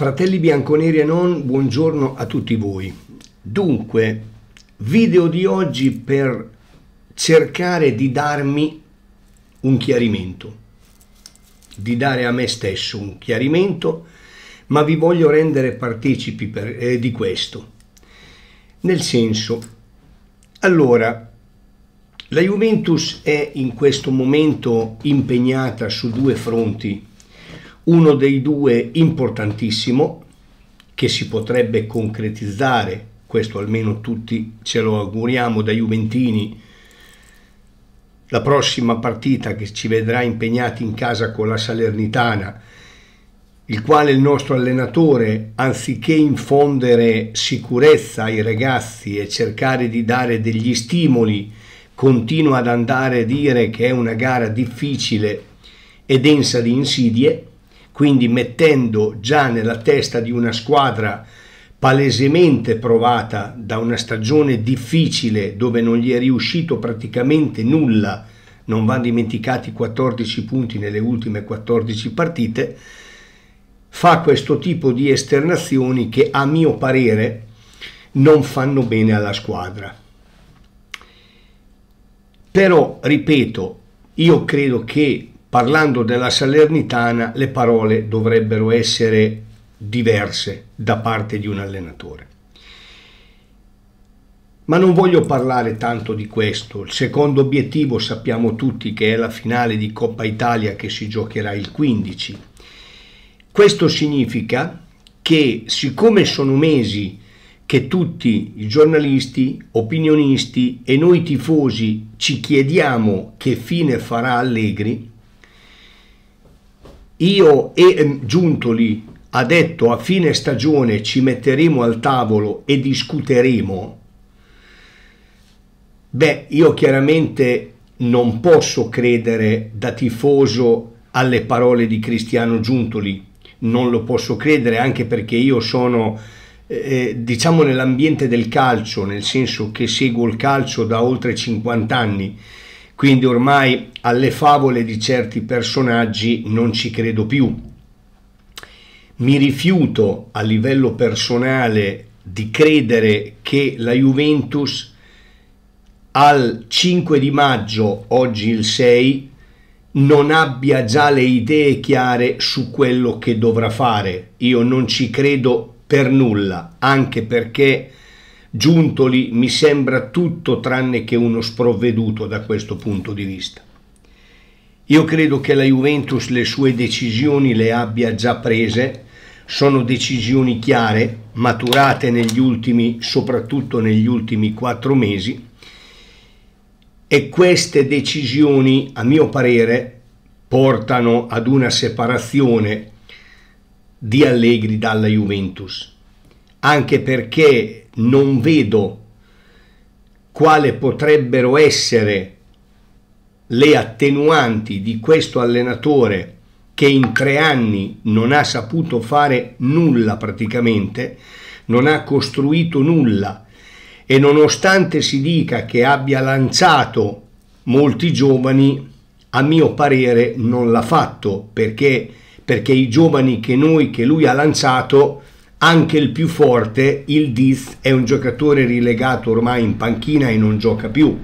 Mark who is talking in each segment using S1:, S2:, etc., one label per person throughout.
S1: Fratelli bianconeri e non, buongiorno a tutti voi. Dunque, video di oggi per cercare di darmi un chiarimento, di dare a me stesso un chiarimento, ma vi voglio rendere partecipi per, eh, di questo. Nel senso, allora, la Juventus è in questo momento impegnata su due fronti uno dei due importantissimo che si potrebbe concretizzare, questo almeno tutti ce lo auguriamo da Juventini, la prossima partita che ci vedrà impegnati in casa con la Salernitana, il quale il nostro allenatore, anziché infondere sicurezza ai ragazzi e cercare di dare degli stimoli, continua ad andare a dire che è una gara difficile e densa di insidie, quindi mettendo già nella testa di una squadra palesemente provata da una stagione difficile dove non gli è riuscito praticamente nulla, non vanno dimenticati 14 punti nelle ultime 14 partite, fa questo tipo di esternazioni che a mio parere non fanno bene alla squadra. Però, ripeto, io credo che parlando della Salernitana le parole dovrebbero essere diverse da parte di un allenatore. Ma non voglio parlare tanto di questo. Il secondo obiettivo sappiamo tutti che è la finale di Coppa Italia che si giocherà il 15. Questo significa che siccome sono mesi che tutti i giornalisti, opinionisti e noi tifosi ci chiediamo che fine farà Allegri, io e ehm, Giuntoli ha detto a fine stagione ci metteremo al tavolo e discuteremo, beh, io chiaramente non posso credere da tifoso alle parole di Cristiano Giuntoli, non lo posso credere anche perché io sono eh, eh, diciamo nell'ambiente del calcio, nel senso che seguo il calcio da oltre 50 anni quindi ormai alle favole di certi personaggi non ci credo più. Mi rifiuto a livello personale di credere che la Juventus al 5 di maggio, oggi il 6, non abbia già le idee chiare su quello che dovrà fare. Io non ci credo per nulla, anche perché Giuntoli mi sembra tutto tranne che uno sprovveduto da questo punto di vista. Io credo che la Juventus le sue decisioni le abbia già prese, sono decisioni chiare, maturate negli ultimi, soprattutto negli ultimi quattro mesi, e queste decisioni, a mio parere, portano ad una separazione di Allegri dalla Juventus, anche perché non vedo quale potrebbero essere le attenuanti di questo allenatore che in tre anni non ha saputo fare nulla praticamente, non ha costruito nulla e nonostante si dica che abbia lanciato molti giovani, a mio parere non l'ha fatto perché, perché i giovani che noi, che lui ha lanciato, anche il più forte, il Diz, è un giocatore rilegato ormai in panchina e non gioca più.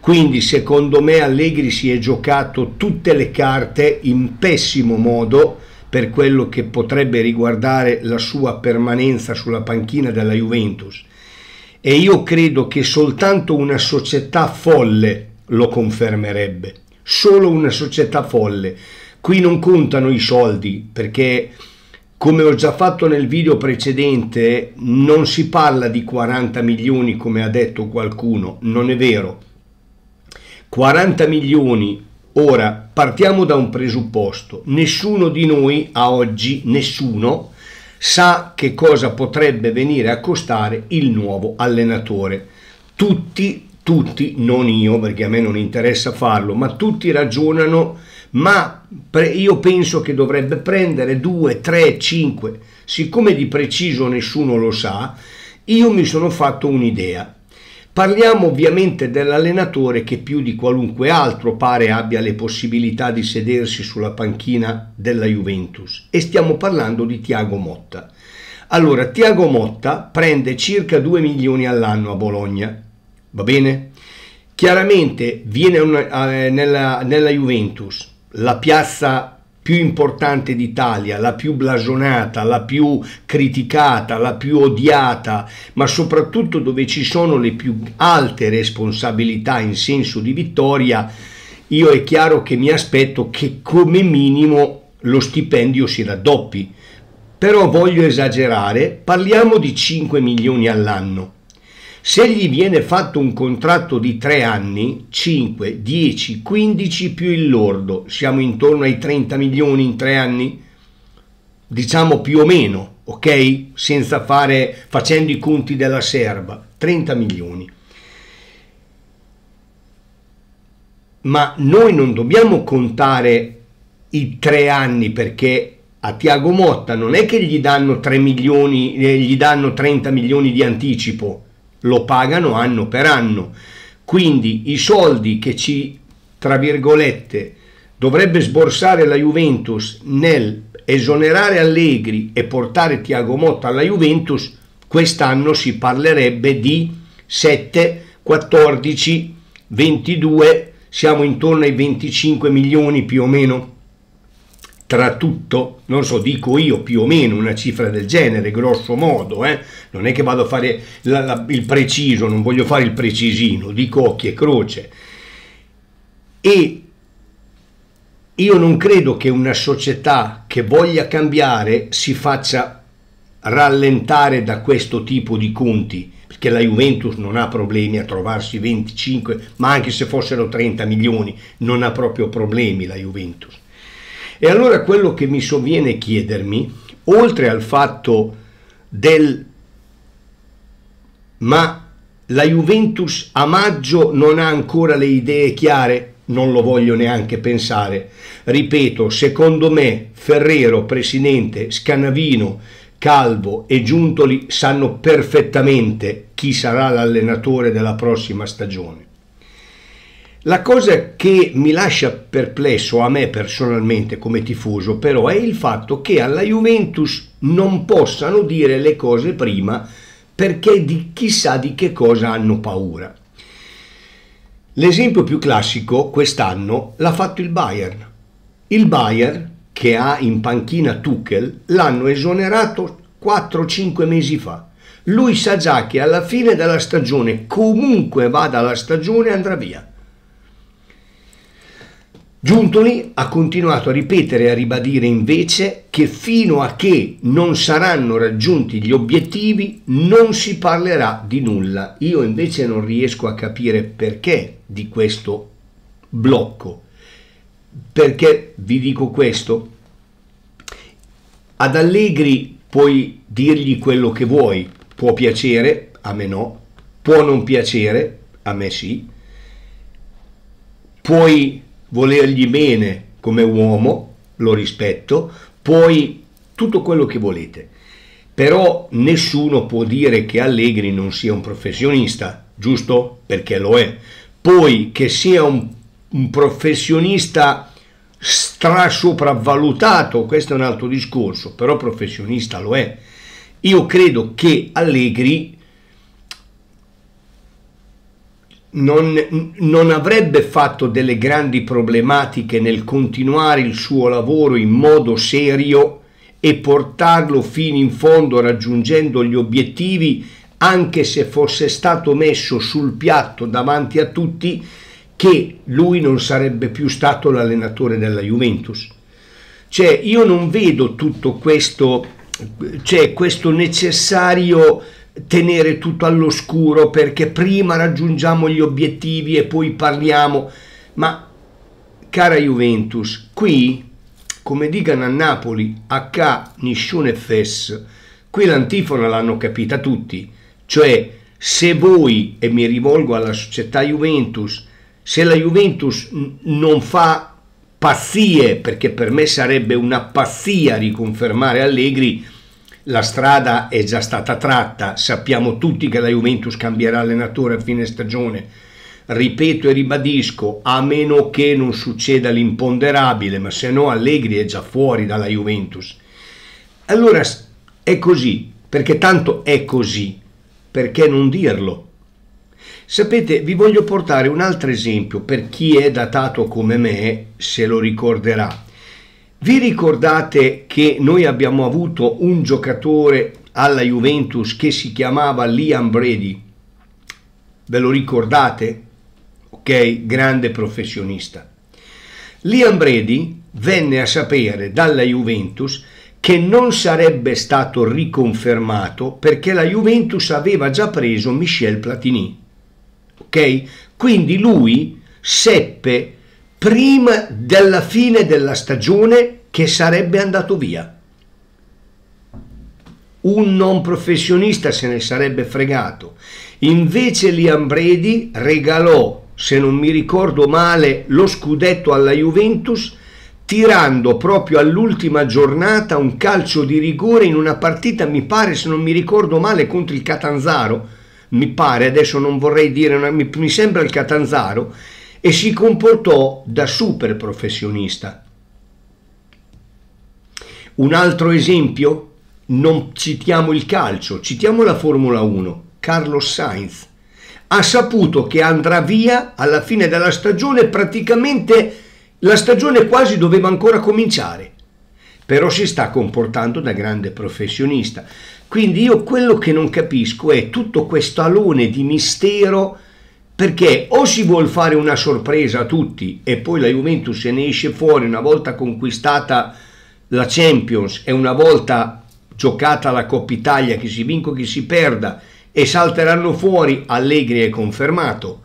S1: Quindi secondo me Allegri si è giocato tutte le carte in pessimo modo per quello che potrebbe riguardare la sua permanenza sulla panchina della Juventus. E io credo che soltanto una società folle lo confermerebbe, solo una società folle. Qui non contano i soldi perché come ho già fatto nel video precedente, non si parla di 40 milioni come ha detto qualcuno, non è vero. 40 milioni, ora partiamo da un presupposto, nessuno di noi a oggi, nessuno, sa che cosa potrebbe venire a costare il nuovo allenatore. Tutti, tutti, non io perché a me non interessa farlo, ma tutti ragionano ma io penso che dovrebbe prendere 2, 3, 5, siccome di preciso nessuno lo sa, io mi sono fatto un'idea. Parliamo ovviamente dell'allenatore che più di qualunque altro pare abbia le possibilità di sedersi sulla panchina della Juventus e stiamo parlando di Tiago Motta. Allora, Tiago Motta prende circa 2 milioni all'anno a Bologna, va bene? Chiaramente viene una, eh, nella, nella Juventus, la piazza più importante d'Italia, la più blasonata, la più criticata, la più odiata, ma soprattutto dove ci sono le più alte responsabilità in senso di vittoria, io è chiaro che mi aspetto che come minimo lo stipendio si raddoppi. Però voglio esagerare, parliamo di 5 milioni all'anno. Se gli viene fatto un contratto di 3 anni, 5, 10, 15 più il lordo, siamo intorno ai 30 milioni in 3 anni, diciamo più o meno, ok? Senza fare, facendo i conti della serba, 30 milioni. Ma noi non dobbiamo contare i 3 anni perché a Tiago Motta non è che gli danno 3 milioni, eh, gli danno 30 milioni di anticipo lo pagano anno per anno. Quindi i soldi che ci, tra virgolette, dovrebbe sborsare la Juventus nel esonerare Allegri e portare Tiago Motta alla Juventus, quest'anno si parlerebbe di 7, 14, 22, siamo intorno ai 25 milioni più o meno tra tutto, non so, dico io più o meno una cifra del genere, grosso modo, eh? non è che vado a fare la, la, il preciso, non voglio fare il precisino, dico occhi e croce. E io non credo che una società che voglia cambiare si faccia rallentare da questo tipo di conti, perché la Juventus non ha problemi a trovarsi 25, ma anche se fossero 30 milioni, non ha proprio problemi la Juventus e allora quello che mi sovviene chiedermi, oltre al fatto del ma la Juventus a maggio non ha ancora le idee chiare? Non lo voglio neanche pensare. Ripeto, secondo me Ferrero, Presidente, Scanavino, Calvo e Giuntoli sanno perfettamente chi sarà l'allenatore della prossima stagione. La cosa che mi lascia perplesso a me personalmente come tifoso però è il fatto che alla Juventus non possano dire le cose prima perché di chissà di che cosa hanno paura. L'esempio più classico quest'anno l'ha fatto il Bayern. Il Bayern, che ha in panchina Tuchel, l'hanno esonerato 4-5 mesi fa. Lui sa già che alla fine della stagione, comunque vada la stagione, andrà via Giuntoli ha continuato a ripetere e a ribadire invece che fino a che non saranno raggiunti gli obiettivi non si parlerà di nulla. Io invece non riesco a capire perché di questo blocco. Perché vi dico questo? Ad Allegri puoi dirgli quello che vuoi, può piacere, a me no, può non piacere, a me sì, puoi volergli bene come uomo, lo rispetto, poi tutto quello che volete. Però nessuno può dire che Allegri non sia un professionista, giusto? Perché lo è. Poi che sia un, un professionista strasopravvalutato, questo è un altro discorso, però professionista lo è. Io credo che Allegri non, non avrebbe fatto delle grandi problematiche nel continuare il suo lavoro in modo serio e portarlo fino in fondo raggiungendo gli obiettivi anche se fosse stato messo sul piatto davanti a tutti che lui non sarebbe più stato l'allenatore della Juventus. Cioè io non vedo tutto questo, cioè questo necessario tenere tutto all'oscuro perché prima raggiungiamo gli obiettivi e poi parliamo. Ma cara Juventus, qui, come dicono a Napoli, H Nishun Fes, qui l'antifona l'hanno capita tutti, cioè se voi, e mi rivolgo alla società Juventus, se la Juventus non fa pazzie, perché per me sarebbe una pazzia riconfermare Allegri, la strada è già stata tratta, sappiamo tutti che la Juventus cambierà allenatore a fine stagione, ripeto e ribadisco, a meno che non succeda l'imponderabile, ma se no Allegri è già fuori dalla Juventus. Allora è così, perché tanto è così, perché non dirlo? Sapete, vi voglio portare un altro esempio per chi è datato come me se lo ricorderà. Vi ricordate che noi abbiamo avuto un giocatore alla Juventus che si chiamava Liam Brady? Ve lo ricordate? Ok, grande professionista. Liam Brady venne a sapere dalla Juventus che non sarebbe stato riconfermato perché la Juventus aveva già preso Michel Platini. Ok? Quindi lui seppe prima della fine della stagione che sarebbe andato via. Un non professionista se ne sarebbe fregato. Invece Liam Bredi regalò, se non mi ricordo male, lo scudetto alla Juventus tirando proprio all'ultima giornata un calcio di rigore in una partita, mi pare, se non mi ricordo male, contro il Catanzaro, mi pare, adesso non vorrei dire, mi sembra il Catanzaro, e si comportò da super professionista. Un altro esempio? Non citiamo il calcio, citiamo la Formula 1. Carlos Sainz ha saputo che andrà via alla fine della stagione, praticamente la stagione quasi doveva ancora cominciare, però si sta comportando da grande professionista. Quindi io quello che non capisco è tutto questo alone di mistero perché o si vuole fare una sorpresa a tutti e poi la Juventus se ne esce fuori una volta conquistata la Champions e una volta giocata la Coppa Italia che si vinca o che si perda e salteranno fuori Allegri è confermato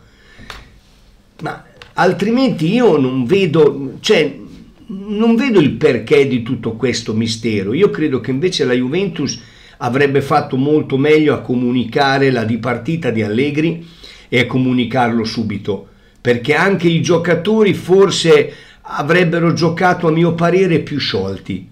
S1: ma altrimenti io non vedo cioè non vedo il perché di tutto questo mistero io credo che invece la Juventus avrebbe fatto molto meglio a comunicare la dipartita di Allegri e a comunicarlo subito, perché anche i giocatori forse avrebbero giocato a mio parere più sciolti.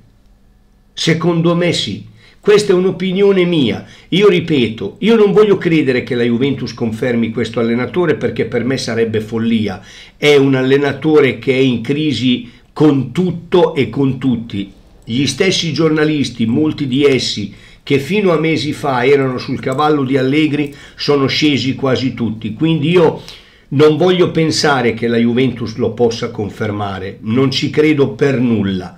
S1: Secondo me sì. Questa è un'opinione mia. Io ripeto, io non voglio credere che la Juventus confermi questo allenatore perché per me sarebbe follia. È un allenatore che è in crisi con tutto e con tutti. Gli stessi giornalisti, molti di essi, che fino a mesi fa erano sul cavallo di Allegri sono scesi quasi tutti. Quindi io non voglio pensare che la Juventus lo possa confermare, non ci credo per nulla.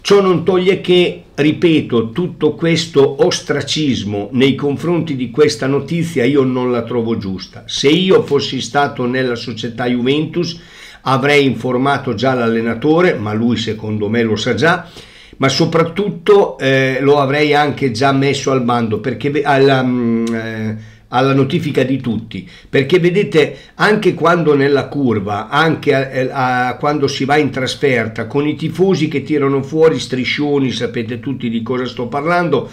S1: Ciò non toglie che, ripeto, tutto questo ostracismo nei confronti di questa notizia io non la trovo giusta. Se io fossi stato nella società Juventus avrei informato già l'allenatore, ma lui secondo me lo sa già, ma soprattutto eh, lo avrei anche già messo al bando perché alla, mh, mm, eh, alla notifica di tutti perché vedete anche quando nella curva anche a, eh, a, quando si va in trasferta con i tifosi che tirano fuori striscioni sapete tutti di cosa sto parlando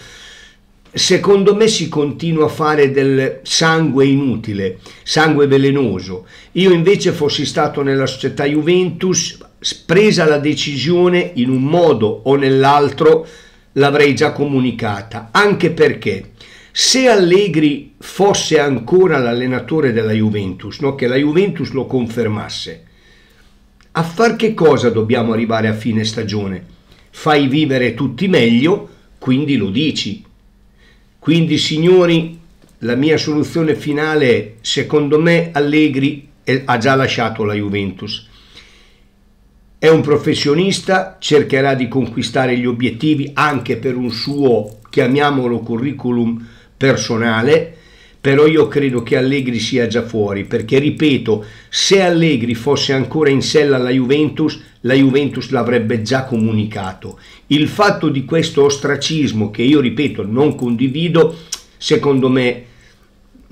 S1: secondo me si continua a fare del sangue inutile sangue velenoso io invece fossi stato nella società Juventus presa la decisione in un modo o nell'altro l'avrei già comunicata, anche perché se Allegri fosse ancora l'allenatore della Juventus, no? che la Juventus lo confermasse, a far che cosa dobbiamo arrivare a fine stagione? Fai vivere tutti meglio, quindi lo dici. Quindi signori, la mia soluzione finale secondo me Allegri ha già lasciato la Juventus è un professionista, cercherà di conquistare gli obiettivi anche per un suo, chiamiamolo, curriculum personale, però io credo che Allegri sia già fuori, perché ripeto, se Allegri fosse ancora in sella alla Juventus, la Juventus l'avrebbe già comunicato. Il fatto di questo ostracismo, che io ripeto non condivido, secondo me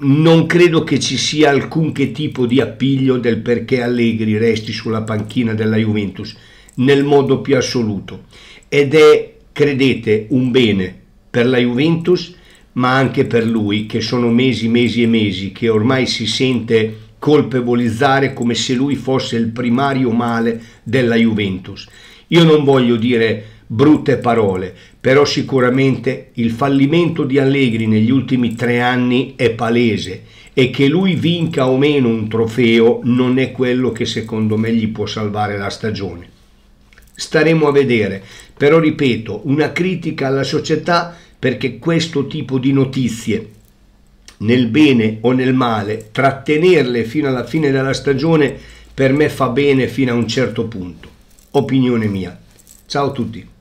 S1: non credo che ci sia alcun tipo di appiglio del perché Allegri resti sulla panchina della Juventus nel modo più assoluto ed è, credete, un bene per la Juventus ma anche per lui che sono mesi, mesi e mesi che ormai si sente colpevolizzare come se lui fosse il primario male della Juventus. Io non voglio dire brutte parole, però sicuramente il fallimento di Allegri negli ultimi tre anni è palese e che lui vinca o meno un trofeo non è quello che secondo me gli può salvare la stagione. Staremo a vedere, però ripeto, una critica alla società perché questo tipo di notizie, nel bene o nel male, trattenerle fino alla fine della stagione per me fa bene fino a un certo punto. Opinione mia. Ciao a tutti.